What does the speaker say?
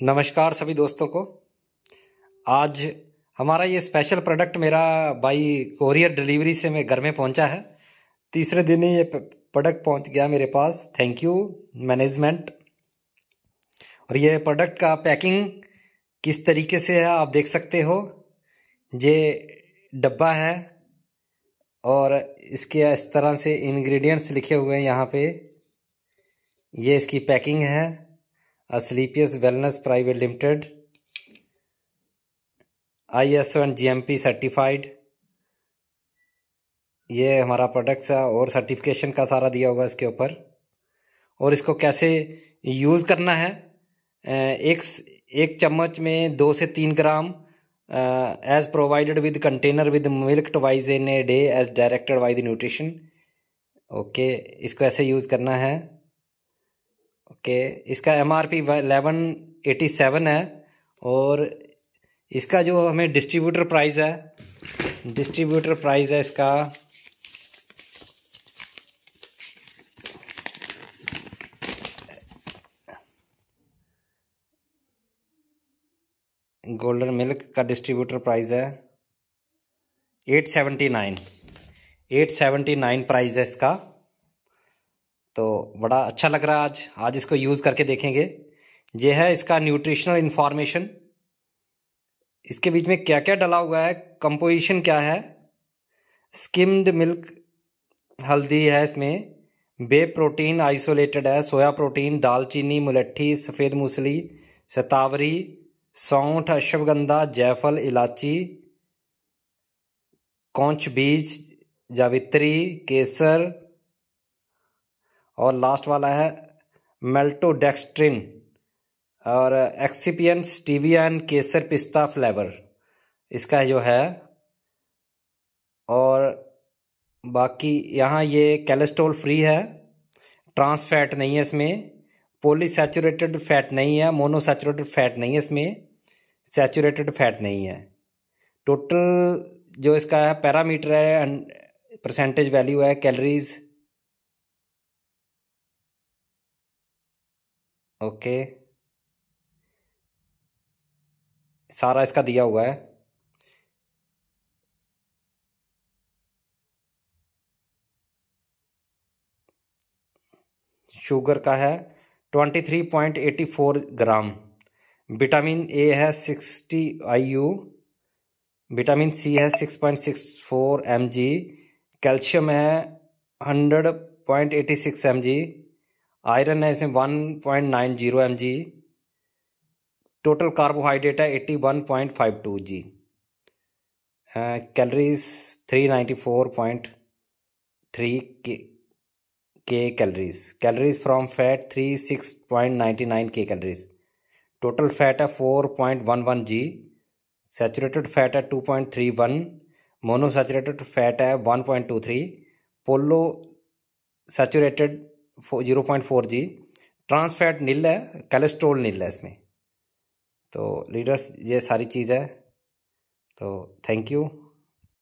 नमस्कार सभी दोस्तों को आज हमारा ये स्पेशल प्रोडक्ट मेरा बाई कोरियर डिलीवरी से मैं घर में पहुंचा है तीसरे दिन ही ये प्रोडक्ट पहुंच गया मेरे पास थैंक यू मैनेजमेंट और ये प्रोडक्ट का पैकिंग किस तरीके से है आप देख सकते हो ये डब्बा है और इसके इस तरह से इंग्रेडिएंट्स लिखे हुए हैं यहाँ पे ये इसकी पैकिंग है Asclepius wellness private limited I S and G M P certified ये हमारा प्रोडक्ट्स और सर्टिफिकेशन का सारा दिया होगा इसके ऊपर और इसको कैसे यूज़ करना है एक एक चम्मच में दो से तीन gram as provided with container with milk wise in a day as directed by the nutrition okay इसको ऐसे यूज़ करना है ओके इसका M R P eleven eighty seven है और इसका जो हमें डिस्ट्रीब्यूटर प्राइस है डिस्ट्रीब्यूटर प्राइस है इसका गोल्डन मिल्क का डिस्ट्रीब्यूटर प्राइस है eight seventy nine eight seventy nine price है इसका तो बड़ा अच्छा लग रहा है आज आज इसको यूज़ करके देखेंगे ये है इसका न्यूट्रिशनल इन्फॉर्मेशन इसके बीच में क्या क्या डला हुआ है कंपोजिशन क्या है स्किम्ड मिल्क हल्दी है इसमें बे प्रोटीन आइसोलेटेड है सोया प्रोटीन दालचीनी मुलट्ठी सफ़ेद मूसली शतावरी सौंठ अश्वगंधा जायफल इलायची कौच बीज जावित्री केसर और लास्ट वाला है मेल्टोडेक्सट्रिन और एक्सीपियन स्टीवियन केसर पिस्ता फ्लेवर इसका जो है और बाकी यहाँ ये कैलेस्ट्रोल फ्री है ट्रांस फैट नहीं है इसमें पोलीसेचुरेटेड फैट नहीं है मोनोसेचुरेटेड फैट नहीं है इसमें सेचूरेटेड फैट नहीं है टोटल जो इसका है पैरामीटर है परसेंटेज वैल्यू है कैलोरीज ओके सारा इसका दिया हुआ है शुगर का है twenty three point eighty four gram vitamin A है sixty I U vitamin C है six point six four M G calcium है hundred point eighty six M G iron है इसमें one point nine zero M G total carbohydrate है eighty one point five two G calories three ninety four point three के K calories calories from fat three six point ninety nine K calories total fat है four point one one G saturated fat है two point three one monosaturated fat है one point two three poly saturated zero point four G trans fat nil है cholesterol नील है इसमें तो leaders ये सारी चीज़ है तो थैंक यू